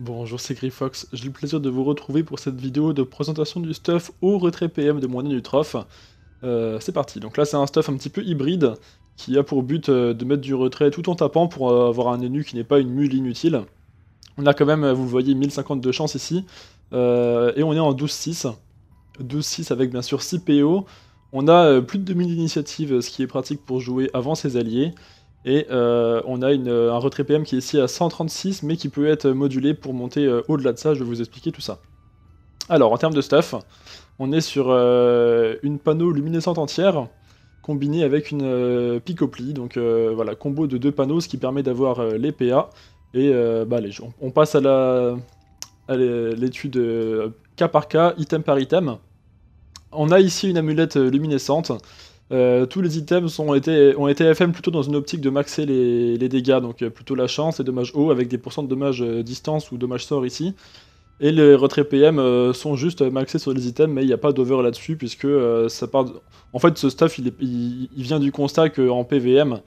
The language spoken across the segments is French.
Bonjour, c'est Grifox. J'ai le plaisir de vous retrouver pour cette vidéo de présentation du stuff au retrait PM de Moine euh, du c'est parti. Donc là, c'est un stuff un petit peu hybride qui a pour but euh, de mettre du retrait tout en tapant pour euh, avoir un ennui qui n'est pas une mule inutile. On a quand même, vous voyez, 1050 de chance ici. et on est en 12-6. 12-6 avec bien sûr 6 PO. On a plus de 2000 initiatives, ce qui est pratique pour jouer avant ses alliés. Et euh, on a euh, un retrait PM qui est ici à 136, mais qui peut être modulé pour monter euh, au-delà de ça. Je vais vous expliquer tout ça. Alors, en termes de stuff, on est sur une panneau luminescente entière combinée avec une picoplie. Donc voilà, combo de deux panneaux, ce qui permet d'avoir les PA. Et bah, on, passe à la à l'étude cas par cas, item par item. On a ici une amulette luminescente euh, tous les items ont, été, FM plutôt dans une optique de maxer les, dégâts, donc euh, plutôt la chance et dommages haut avec des pourcents de dommages euh, distance ou dommages sort ici. Et les retraits PM sont juste maxés sur les items, mais il n'y a pas d'over là-dessus, puisque ça part. En fait, ce stuff, il, vient du constat qu'en PVM,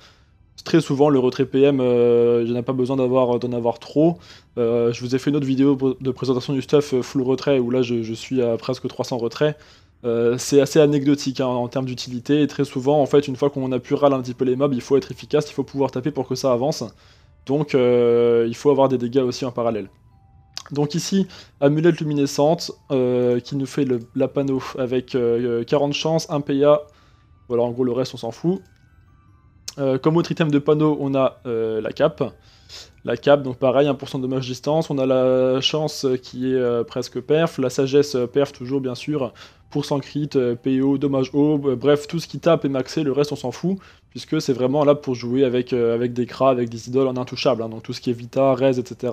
très souvent, le retrait PM, je n'ai pas besoin d'en avoir, trop. je vous ai fait une autre vidéo de présentation du stuff full retrait, où là, je suis à presque 300 retraits. Euh, c'est assez anecdotique hein, en termes d'utilité, et très souvent, en fait, une fois qu'on a pu râler un petit peu les mobs, il faut être efficace, il faut pouvoir taper pour que ça avance. Donc, euh, il faut avoir des dégâts aussi en parallèle. Donc ici, amulette luminescente, euh, qui nous fait la panneau avec 40 chances, 1 PA, voilà, en gros, le reste, on s'en fout. comme autre item de panneau, on a la cape. La cape, donc pareil, 1% de dommage distance. On a la chance qui est euh, presque perf. La sagesse euh, perf toujours, bien sûr. Pourcent crit, euh, PO, dommage haut. bref, tout ce qui tape est maxé. Le reste, on s'en fout. Puisque c'est vraiment là pour jouer avec, des cras, avec des idoles en intouchable. Hein. donc tout ce qui est vita, res, etc.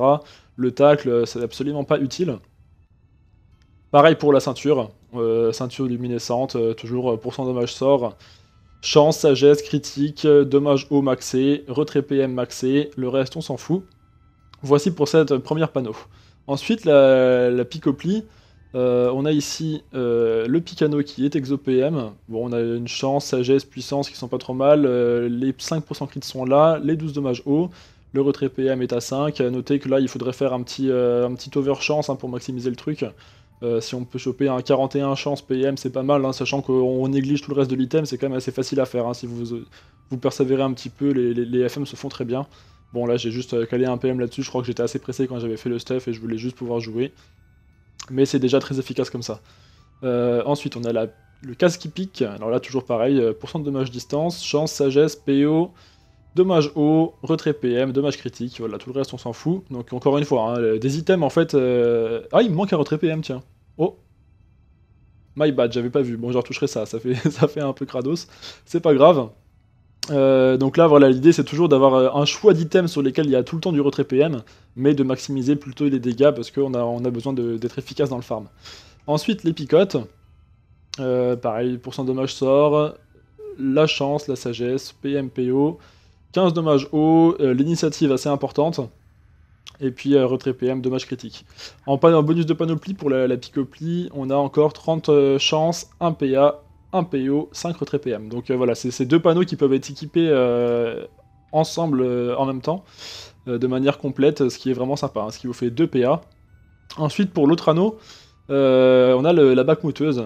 Le tacle, c'est absolument pas utile. Pareil pour la ceinture. ceinture luminescente, toujours pourcent dommage sort. Chance, sagesse, critique, euh, dommage haut maxé, retrait PM maxé, le reste on s'en fout. Voici pour cette première panneau. Ensuite, la, picoplie, euh, on a ici euh, le Picano qui est exo-PM. Bon, on a une chance, sagesse, puissance qui sont pas trop mal. les 5% crit sont là, les 12 dommages haut, Le retrait PM est à 5. Notez que là, il faudrait faire un petit, un petit over chance hein, pour maximiser le truc. Euh, si on peut choper un 41 chance PM, c'est pas mal, hein, sachant qu'on néglige tout le reste de l'item, c'est quand même assez facile à faire. Hein. si vous, euh, vous persévérez un petit peu, les, FM se font très bien. Bon, là, j'ai juste euh, calé un PM là-dessus, je crois que j'étais assez pressé quand j'avais fait le stuff et je voulais juste pouvoir jouer. Mais c'est déjà très efficace comme ça. ensuite, on a la, le casque qui pique. Alors là, toujours pareil, pourcent de dommage distance, chance, sagesse, PO, Dommage haut, retrait PM, dommage critique, voilà, tout le reste on s'en fout. Donc encore une fois, hein, des items en fait... Ah, il me manque un retrait PM, tiens. My bad, j'avais pas vu. Bon, je retoucherai ça, ça fait, ça fait un peu crados. C'est pas grave. Euh, donc là, voilà, l'idée c'est toujours d'avoir euh, un choix d'items sur lesquels il y a tout le temps du retrait PM, mais de maximiser plutôt les dégâts parce qu'on a, on a besoin d'être efficace dans le farm. Ensuite, les picotes. Euh, pareil, pourcent dommage sort, la chance, la sagesse, PMPO, 15 dommages haut, euh, l'initiative assez importante et puis euh, retrait PM, dommage critique. En, bonus de panoplie pour la, picoplie, on a encore 30 euh, chances, 1 PA, 1 PO, 5 retrait PM. Donc euh, voilà, c'est ces deux panneaux qui peuvent être équipés ensemble en même temps, de manière complète, ce qui est vraiment sympa, hein, ce qui vous fait 2 PA. Ensuite, pour l'autre anneau, on a le, la bac mouteuse.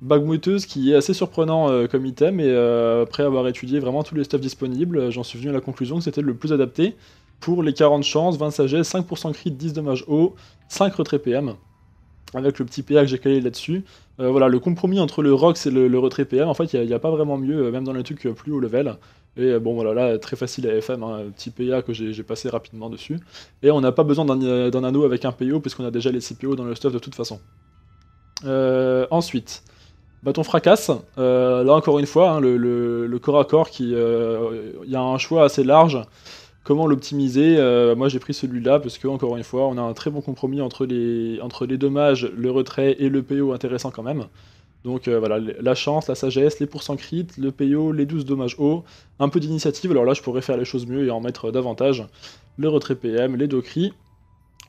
mouteuse qui est assez surprenant comme item et après avoir étudié vraiment tous les stuffs disponibles, j'en suis venu à la conclusion que c'était le plus adapté pour les 40 chances, 20 sagesse, 5% crit, 10 dommages haut, 5 retrait PM. Avec le petit PA que j'ai calé là-dessus. Euh, voilà, le compromis entre le Rox et le, retrait PM, en fait, il n'y a, pas vraiment mieux, euh, même dans les trucs euh, plus haut level. Et bon, voilà, là, très facile à FM, hein, petit PA que j'ai passé rapidement dessus. Et on n'a pas besoin d'un anneau avec un PO, puisqu'on a déjà les CPO dans le stuff de toute façon. ensuite, Bâton fracasse, là encore une fois, hein, le, corps à corps, il y a un choix assez large comment l'optimiser euh, Moi j'ai pris celui-là parce que encore une fois on a un très bon compromis entre les, entre les dommages, le retrait et le PO intéressant quand même. Donc euh, voilà, la chance, la sagesse, les pourcents crit, le PO, les 12 dommages hauts, un peu d'initiative, alors là je pourrais faire les choses mieux et en mettre davantage. Le retrait PM, les deux cris,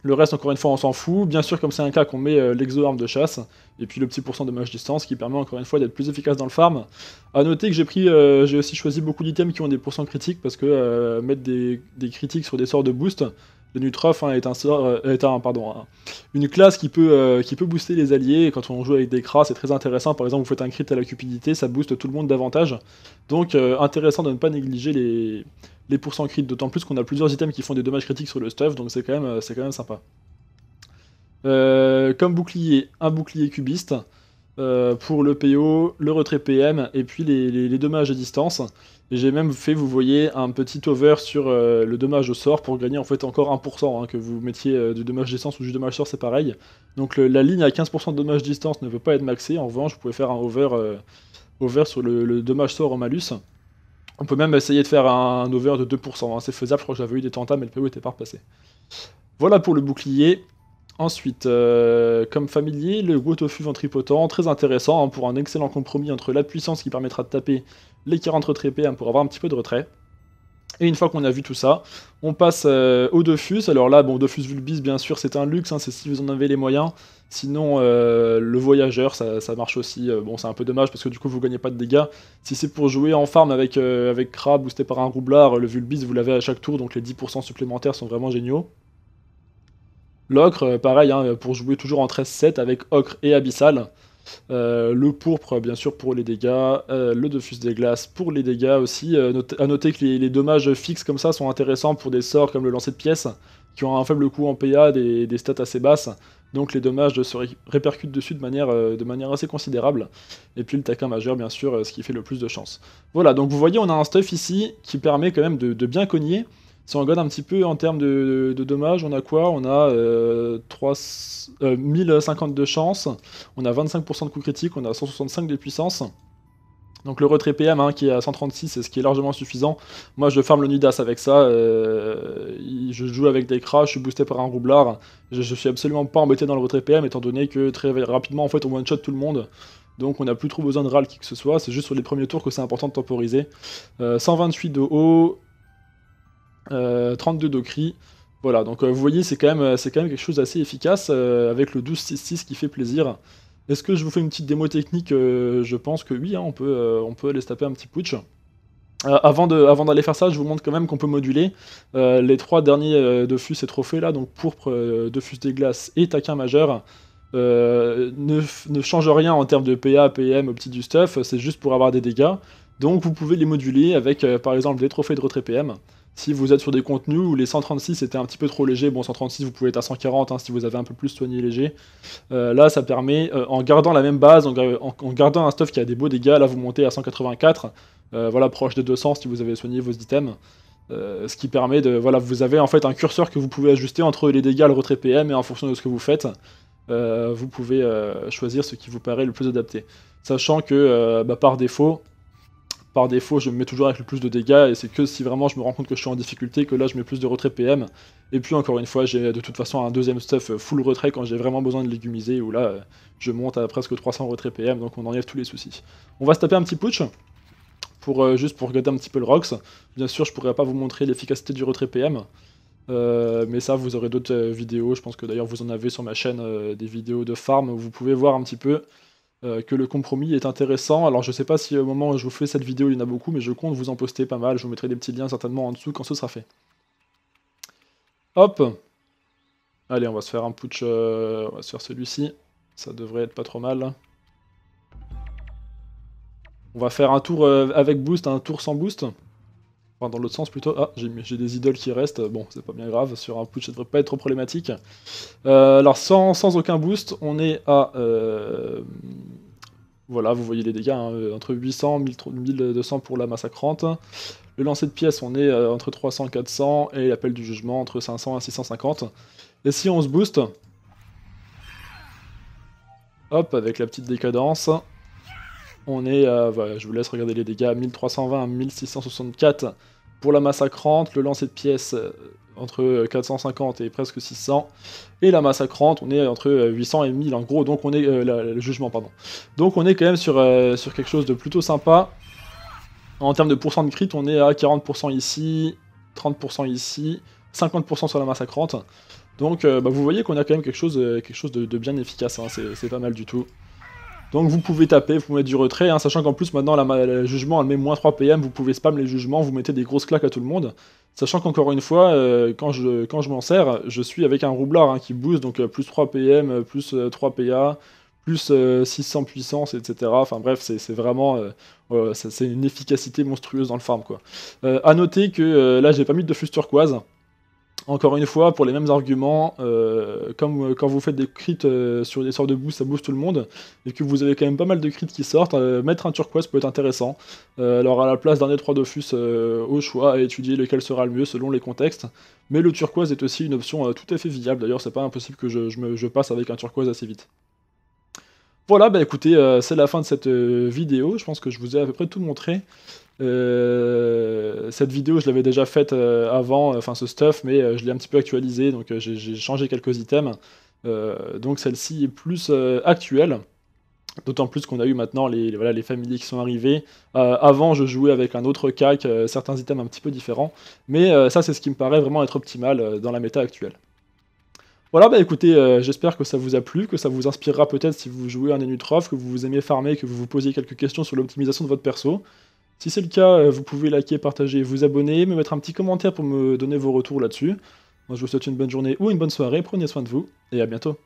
le reste, encore une fois, on s'en fout. Bien sûr, comme c'est un cas qu'on met euh, l'exo-arme de chasse, et puis le petit pourcent de mage distance qui permet encore une fois d'être plus efficace dans le farm. A noter que j'ai pris, euh, j'ai aussi choisi beaucoup d'items qui ont des pourcents critiques parce que euh, mettre des, des, critiques sur des sorts de boost, le Nutrof hein, euh, est un pardon, une classe qui peut, euh, qui peut booster les alliés. quand on joue avec des cras, c'est très intéressant. Par exemple, vous faites un crit à la cupidité, ça booste tout le monde davantage. Donc, euh, intéressant de ne pas négliger les, les pourcents crit. D'autant plus qu'on a plusieurs items qui font des dommages critiques sur le stuff, donc c'est quand même, quand même sympa. comme bouclier, un bouclier cubiste pour le PO, le retrait PM et puis les dommages à distance. J'ai même fait, vous voyez, un petit over sur euh, le dommage au sort pour gagner en fait encore 1%, hein, que vous mettiez euh, du dommage distance ou du dommage sort, c'est pareil. Donc la ligne à 15% de dommage distance ne veut pas être maxée, en revanche, vous pouvez faire un over, euh, sur le, dommage sort en malus. On peut même essayer de faire un, over de 2%, hein. c'est faisable, je crois que j'avais eu des tentats, mais le PO était pas repassé. Voilà pour le bouclier. Ensuite, euh, comme familier, le Wotofu ventripotent, très intéressant hein, pour un excellent compromis entre la puissance qui permettra de taper les 40 retrépés hein, pour avoir un petit peu de retrait. Et une fois qu'on a vu tout ça, on passe euh, au Dofus. Alors là, bon, Dofus Vulbis, bien sûr, c'est un luxe, hein, c'est si vous en avez les moyens. Sinon, euh, le Voyageur, ça, marche aussi. bon, c'est un peu dommage parce que du coup, vous ne gagnez pas de dégâts. Si c'est pour jouer en farm avec, avec Crab, boosté par un roublard, le Vulbis, vous l'avez à chaque tour, donc les 10% supplémentaires sont vraiment géniaux. L'ocre, euh, pareil, hein, pour jouer toujours en 13-7 avec ocre et abyssal. Euh, le pourpre, bien sûr, pour les dégâts. Euh, le defus des glaces pour les dégâts aussi. A à noter que les, dommages fixes comme ça sont intéressants pour des sorts comme le lancer de pièces, qui ont un faible coût en PA, des, stats assez basses. Donc les dommages se répercutent dessus de manière, de manière assez considérable. Et puis le taquin majeur, bien sûr, ce qui fait le plus de chance. Voilà, donc vous voyez, on a un stuff ici qui permet quand même de bien cogner. Si on regarde un petit peu en termes de, dommages, on a quoi On a euh, 3, de chance, on a 25% de coups critiques, on a 165 de puissance. Donc le retrait PM hein, qui est à 136 c'est ce qui est largement suffisant. Moi je ferme le Nidas avec ça. Euh, je joue avec des crashs, je suis boosté par un roublard. Je, suis absolument pas embêté dans le retrait PM étant donné que très rapidement en fait on one shot tout le monde. Donc on n'a plus trop besoin de râle qui que ce soit, c'est juste sur les premiers tours que c'est important de temporiser. 128 euh, de haut, 32 euh, Docri. Voilà, donc euh, vous voyez, c'est quand, même, euh, quand même quelque chose d'assez efficace avec le 12-6-6 qui fait plaisir. Est-ce que je vous fais une petite démo technique Je pense que oui, hein, on, peut, on aller taper un petit putsch. avant d'aller faire ça, je vous montre quand même qu'on peut moduler les trois derniers de fus et trophées là, donc pourpre, fus des glaces et taquin majeur. Ne, change rien en termes de PA, PM, petit du stuff, c'est juste pour avoir des dégâts. Donc vous pouvez les moduler avec par exemple des trophées de retrait PM. Si vous êtes sur des contenus où les 136 étaient un petit peu trop légers, bon 136 vous pouvez être à 140 hein, si vous avez un peu plus soigné léger, euh, là ça permet, euh, en gardant la même base, en, gardant un stuff qui a des beaux dégâts, là vous montez à 184, euh, voilà proche de 200 si vous avez soigné vos items, ce qui permet de, voilà vous avez en fait un curseur que vous pouvez ajuster entre les dégâts, le retrait PM et en fonction de ce que vous faites, vous pouvez choisir ce qui vous paraît le plus adapté. Sachant que bah, par défaut, par défaut, je me mets toujours avec le plus de dégâts, et c'est que si vraiment je me rends compte que je suis en difficulté, que là je mets plus de retrait PM. Et puis encore une fois, j'ai de toute façon un deuxième stuff full retrait quand j'ai vraiment besoin de légumiser, où là je monte à presque 300 retrait PM, donc on enlève tous les soucis. On va se taper un petit putsch, pour, euh, juste pour regarder un petit peu le ROX. Bien sûr, je pourrais pas vous montrer l'efficacité du retrait PM, euh, mais ça vous aurez d'autres euh, vidéos, je pense que d'ailleurs vous en avez sur ma chaîne des vidéos de farm, où vous pouvez voir un petit peu euh, que le compromis est intéressant. Alors je sais pas si au moment où je vous fais cette vidéo, il y en a beaucoup, mais je compte vous en poster pas mal. Je vous mettrai des petits liens certainement en dessous quand ce sera fait. Hop Allez, on va se faire un putsch, euh, on va se faire celui-ci. Ça devrait être pas trop mal. On va faire un tour euh, avec boost, un tour sans boost. Enfin, dans l'autre sens plutôt, ah, j'ai des idoles qui restent, bon, c'est pas bien grave, sur un putsch, ça devrait pas être trop problématique. Euh, alors, sans, aucun boost, on est à. Euh, voilà, vous voyez les dégâts, hein, euh, entre 800 1200 pour la massacrante. Le lancer de pièces, on est entre 300 et 400, et l'appel du jugement entre 500 et 650. Et si on se booste. Hop, avec la petite décadence, on est, à, euh, bah, je vous laisse regarder les dégâts, 1320 1664 pour la massacrante, le lancer de pièces euh, entre 450 euh, et presque 600, et la massacrante, on est entre 800 et 1000 en gros, donc on est, le jugement, pardon. Donc on est quand même sur, sur quelque chose de plutôt sympa. En termes de pourcent de crit, on est à 40% ici, 30% ici, 50% sur la massacrante. Donc bah, vous voyez qu'on a quand même quelque chose, quelque chose de, bien efficace, hein. c'est pas mal du tout. Donc vous pouvez taper, vous pouvez mettre du retrait, hein, sachant qu'en plus maintenant la, le jugement elle met moins 3 PM, vous pouvez spam les jugements, vous mettez des grosses claques à tout le monde. Sachant qu'encore une fois, euh, quand je, quand je m'en sers, je suis avec un roublard hein, qui boost, donc euh, plus 3 PM, euh, plus 3 PA, plus 600 puissance, etc. Enfin bref, c'est vraiment c'est une efficacité monstrueuse dans le farm quoi. à noter que là j'ai pas mis de flux turquoise. Encore une fois, pour les mêmes arguments, euh, comme euh, quand vous faites des crits euh, sur des sorts de boost, ça bouge tout le monde, et que vous avez quand même pas mal de crits qui sortent, mettre un turquoise peut être intéressant. alors à la place d'un des trois Dofus au choix à étudier lequel sera le mieux selon les contextes, mais le turquoise est aussi une option tout à fait viable, d'ailleurs c'est pas impossible que je, je passe avec un turquoise assez vite. Voilà, bah écoutez, c'est la fin de cette vidéo, je pense que je vous ai à peu près tout montré. Euh, cette vidéo, je l'avais déjà faite euh, avant, euh, enfin ce stuff, mais je l'ai un petit peu actualisé, donc j'ai changé quelques items. donc celle-ci est plus actuelle. D'autant plus qu'on a eu maintenant les, familles qui sont arrivées. avant, je jouais avec un autre CAC, certains items un petit peu différents. Mais ça, c'est ce qui me paraît vraiment être optimal dans la méta actuelle. Voilà, bah écoutez, j'espère que ça vous a plu, que ça vous inspirera peut-être si vous jouez un Enutroph, que vous aimez farmer, que vous vous posiez quelques questions sur l'optimisation de votre perso. Si c'est le cas, euh, vous pouvez liker, partager, vous abonner, me mettre un petit commentaire pour me donner vos retours là-dessus. Moi, je vous souhaite une bonne journée ou une bonne soirée, prenez soin de vous, et à bientôt.